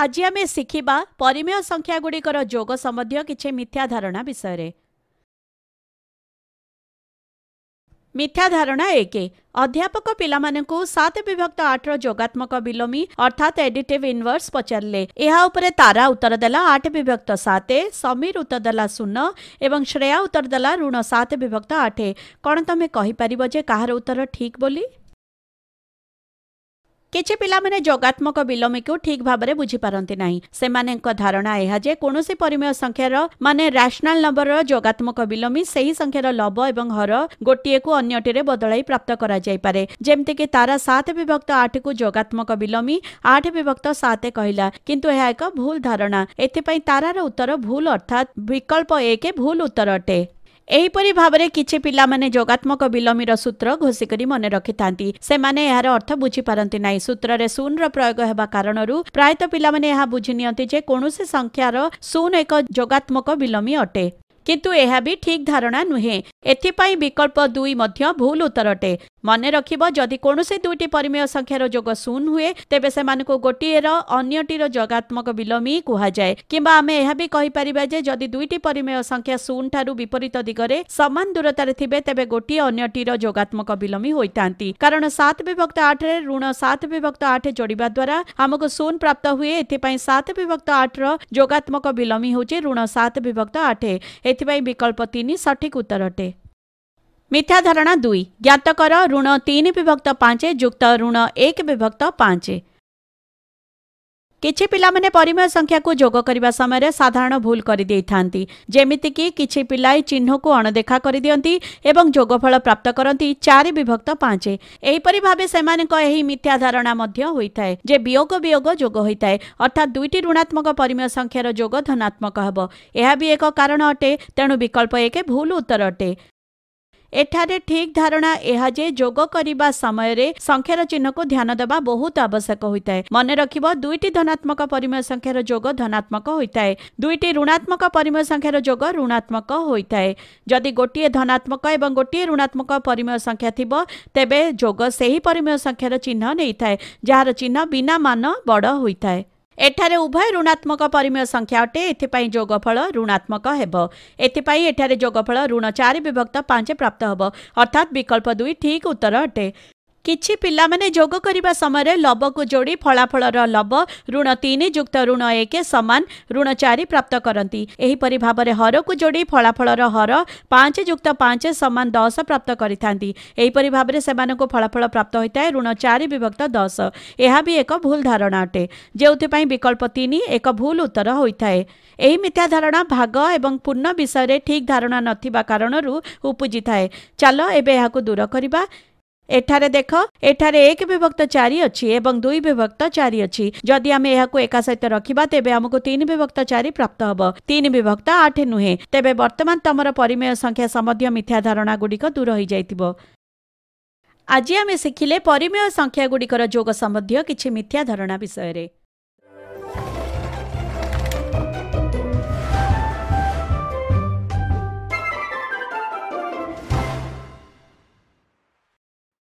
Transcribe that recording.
ଆଜି ଆମେ ଶିଖିବା ପରିମେୟ ସଂଖ୍ୟାଗୁଡ଼ିକର ଯୋଗ ସମ୍ବନ୍ଧୀୟ କିଛି ମିଥ୍ୟା ଧାରଣା ବିଷୟରେ ମିଥ୍ୟା ଧାରଣା ଏକ ଅଧ୍ୟାପକ ପିଲାମାନଙ୍କୁ ସାତ ବିଭକ୍ତ ଆଠର ଯୋଗାତ୍ମକ ବିଲୋମୀ ଅର୍ଥାତ୍ ଏଡିଟିଭ୍ ଇନଭର୍ସ ପଚାରିଲେ ଏହା ଉପରେ ତାରା ଉତ୍ତର ଦେଲା ଆଠ ବିଭକ୍ତ ସାତ ସମୀର ଉତ୍ତର ଦେଲା ଶୂନ ଏବଂ ଶ୍ରେୟା ଉତ୍ତର ଦେଲା ଋଣ ସାତ ବିଭକ୍ତ ଆଠ କ'ଣ ତୁମେ କହିପାରିବ ଯେ କାହାର ଉତ୍ତର ଠିକ୍ ବୋଲି କିଛି ପିଲାମାନେ ଯୋଗାତ୍ମକ ବିଲୋମୀକୁ ଠିକ୍ ଭାବରେ ବୁଝିପାରନ୍ତି ନାହିଁ ସେମାନଙ୍କ ଧାରଣା ଏହା ଯେ କୌଣସି ପରିମେୟ ସଂଖ୍ୟାର ମାନେ ରାସନାଲ ନମ୍ବରର ଯୋଗାତ୍ମକ ବିଲୋମୀ ସେହି ସଂଖ୍ୟାର ଲବ ଏବଂ ହର ଗୋଟିଏକୁ ଅନ୍ୟଟିରେ ବଦଳାଇ ପ୍ରାପ୍ତ କରାଯାଇପାରେ ଯେମିତିକି ତାରା ସାତ ବିଭକ୍ତ ଆଠକୁ ଯୋଗାତ୍ମକ ବିଲୋମୀ ଆଠ ବିଭକ୍ତ ସାତ କହିଲା କିନ୍ତୁ ଏହା ଏକ ଭୁଲ ଧାରଣା ଏଥିପାଇଁ ତାରାର ଉତ୍ତର ଭୁଲ ଅର୍ଥାତ୍ ବିକଳ୍ପ ଏକ ଭୁଲ ଉତ୍ତର ଅଟେ ଏହିପରି ଭାବରେ କିଛି ପିଲାମାନେ ଯୋଗାତ୍ମକ ବିଲମିର ସୂତ୍ର ଘୋଷିକରି ମନେ ରଖିଥାନ୍ତି ସେମାନେ ଏହାର ଅର୍ଥ ବୁଝିପାରନ୍ତି ନାହିଁ ସୂତ୍ରରେ ଶୂନର ପ୍ରୟୋଗ ହେବା କାରଣରୁ ପ୍ରାୟତଃ ପିଲାମାନେ ଏହା ବୁଝିନିଅନ୍ତି ଯେ କୌଣସି ସଂଖ୍ୟାର ଶୂନ ଏକ ଯୋଗାତ୍ମକ ବିଲମି ଅଟେ କିନ୍ତୁ ଏହା ବି ଠିକ୍ ଧାରଣା ନୁହେଁ ଏଥିପାଇଁ ବିକଳ୍ପ ଦୁଇ ମଧ୍ୟ ଭୁଲ ଉତ୍ତର ଅଟେ ମନେ ରଖିବ ଯଦି କୌଣସି ଦୁଇଟି ପରିମେୟ ସଂଖ୍ୟାର ଯୋଗ ଶୂନ ହୁଏ ତେବେ ସେମାନଙ୍କୁ ଗୋଟିଏର ଅନ୍ୟଟିର ଯୋଗାତ୍ମକ ବିଲୋମୀ କୁହାଯାଏ କିମ୍ବା ଆମେ ଏହା ବି କହିପାରିବା ଯେ ଯଦି ଦୁଇଟି ପରିମେୟ ସଂଖ୍ୟା ଶୂନ ଠାରୁ ବିପରୀତ ଦିଗରେ ସମାନ ଦୂରତାରେ ଥିବେ ତେବେ ଗୋଟିଏ ଅନ୍ୟଟିର ଯୋଗାତ୍ମକ ବିଲୋମୀ ହୋଇଥାନ୍ତି କାରଣ ସାତ ବିଭକ୍ତ ଆଠରେ ଋଣ ସାତ ବିଭକ୍ତ ଆଠ ଯୋଡ଼ିବା ଦ୍ୱାରା ଆମକୁ ଶୂନ ପ୍ରାପ୍ତ ହୁଏ ଏଥିପାଇଁ ସାତ ବିଭକ୍ତ ଆଠର ଯୋଗାତ୍ମକ ବିଲୋମୀ ହେଉଛି ଋଣ ସାତ ବିଭକ୍ତ ଆଠ ଏଥିପାଇଁ ବିକଳ୍ପ ତିନି ସଠିକ୍ ଉତ୍ତର ଅଟେ মিথ্যা ধারণা দুই জ্ঞাত কর ঋণ তিন বিভক্ত ପାଞ୍ଚ ଯୁକ୍ତ ଋଣ ଏକ ବିଭକ୍ତ ପାଞ୍ଚ କିଛି ପିଲାମାନେ ପରିମେୟ ସଂଖ୍ୟାକୁ ଯୋଗ କରିବା ସମୟରେ ସାଧାରଣ ଭୁଲ କରିଦେଇଥାନ୍ତି ଯେମିତିକି କିଛି ପିଲା ଏହି ଚିହ୍ନକୁ ଅଣଦେଖା କରିଦିଅନ୍ତି ଏବଂ ଯୋଗଫଳ ପ୍ରାପ୍ତ କରନ୍ତି ଚାରି ବିଭକ୍ତ ପାଞ୍ଚ ଏହିପରି ଭାବେ ସେମାନଙ୍କ ଏହି ମିଥ୍ୟା ଧାରଣା ମଧ୍ୟ ହୋଇଥାଏ ଯେ ବିୟୋଗ ବିୟୋଗ ଯୋଗ ହୋଇଥାଏ ଅର୍ଥାତ୍ ଦୁଇଟି ଋଣାତ୍ମକ ପରିମେୟ ସଂଖ୍ୟାର ଯୋଗ ଧନାତ୍ମକ ହେବ ଏହା ବି ଏକ କାରଣ ଅଟେ ତେଣୁ ବିକଳ୍ପ ଏକ ଭୁଲ ଉତ୍ତର ଅଟେ ଏଠାରେ ଠିକ୍ ଧାରଣା ଏହା ଯେ ଯୋଗ କରିବା ସମୟରେ ସଂଖ୍ୟାର ଚିହ୍ନକୁ ଧ୍ୟାନ ଦେବା ବହୁତ ଆବଶ୍ୟକ ହୋଇଥାଏ ମନେ ରଖିବ ଦୁଇଟି ଧନାତ୍ମକ ପରିମେୟ ସଂଖ୍ୟାର ଯୋଗ ଧନାତ୍ମକ ହୋଇଥାଏ ଦୁଇଟି ଋଣାତ୍ମକ ପରିମେୟ ସଂଖ୍ୟାର ଯୋଗ ଋଣାତ୍ମକ ହୋଇଥାଏ ଯଦି ଗୋଟିଏ ଧନାତ୍ମକ ଏବଂ ଗୋଟିଏ ଋଣାତ୍ମକ ପରିମେୟ ସଂଖ୍ୟା ଥିବ ତେବେ ଯୋଗ ସେହି ପରିମେୟ ସଂଖ୍ୟାର ଚିହ୍ନ ନେଇଥାଏ ଯାହାର ଚିହ୍ନ ବିନା ମାନ ବଡ଼ ହୋଇଥାଏ ଏଠାରେ ଉଭୟ ଋଣାତ୍ମକ ପରିମେୟ ସଂଖ୍ୟା ଅଟେ ଏଥିପାଇଁ ଯୋଗଫଳ ଋଣାତ୍ମକ ହେବ ଏଥିପାଇଁ ଏଠାରେ ଯୋଗଫଳ ଋଣ ଚାରି ବିଭକ୍ତ ପାଞ୍ଚ ପ୍ରାପ୍ତ ହେବ ଅର୍ଥାତ୍ ବିକଳ୍ପ ଦୁଇ ଠିକ୍ ଉତ୍ତର ଅଟେ କିଛି ପିଲାମାନେ ଯୋଗ କରିବା ସମୟରେ ଲବକୁ ଯୋଡ଼ି ଫଳାଫଳର ଲବ ଋଣ ତିନି ଯୁକ୍ତ ଋଣ ଏକ ସମାନ ଋଣ ଚାରି ପ୍ରାପ୍ତ କରନ୍ତି ଏହିପରି ଭାବରେ ହରକୁ ଯୋଡ଼ି ଫଳାଫଳର ହର ପାଞ୍ଚ ଯୁକ୍ତ ପାଞ୍ଚ ସମାନ ଦଶ ପ୍ରାପ୍ତ କରିଥାନ୍ତି ଏହିପରି ଭାବରେ ସେମାନଙ୍କୁ ଫଳାଫଳ ପ୍ରାପ୍ତ ହୋଇଥାଏ ଋଣ ଚାରି ବିଭକ୍ତ ଦଶ ଏହା ବି ଏକ ଭୁଲ ଧାରଣା ଅଟେ ଯେଉଁଥିପାଇଁ ବିକଳ୍ପ ତିନି ଏକ ଭୁଲ ଉତ୍ତର ହୋଇଥାଏ ଏହି ମିଥ୍ୟା ଧାରଣା ଭାଗ ଏବଂ ପୂର୍ଣ୍ଣ ବିଷୟରେ ଠିକ୍ ଧାରଣା ନଥିବା କାରଣରୁ ଉପୁଜିଥାଏ ଚାଲ ଏବେ ଏହାକୁ ଦୂର କରିବା ଏଠାରେ ଦେଖ ଏଠାରେ ଏକ ବିଭକ୍ତ ଚାରି ଅଛି ଏବଂ ଦୁଇ ବିଭକ୍ତ ଚାରି ଅଛି ଯଦି ଆମେ ଏହାକୁ ଏକା ସହିତ ରଖିବା ତେବେ ଆମକୁ ତିନି ବିଭକ୍ତ ଚାରି ପ୍ରାପ୍ତ ହେବ ତିନି ବିଭକ୍ତ ଆଠ ନୁହେଁ ତେବେ ବର୍ତ୍ତମାନ ତମର ପରିମେୟ ସଂଖ୍ୟା ସମ୍ବନ୍ଧୀୟ ମିଥ୍ୟା ଧାରଣାଗୁଡ଼ିକ ଦୂର ହୋଇଯାଇଥିବ ଆଜି ଆମେ ଶିଖିଲେ ପରିମେୟ ସଂଖ୍ୟାଗୁଡ଼ିକର ଯୋଗ ସମ୍ବନ୍ଧୀୟ କିଛି ମିଥ୍ୟା ଧାରଣା ବିଷୟରେ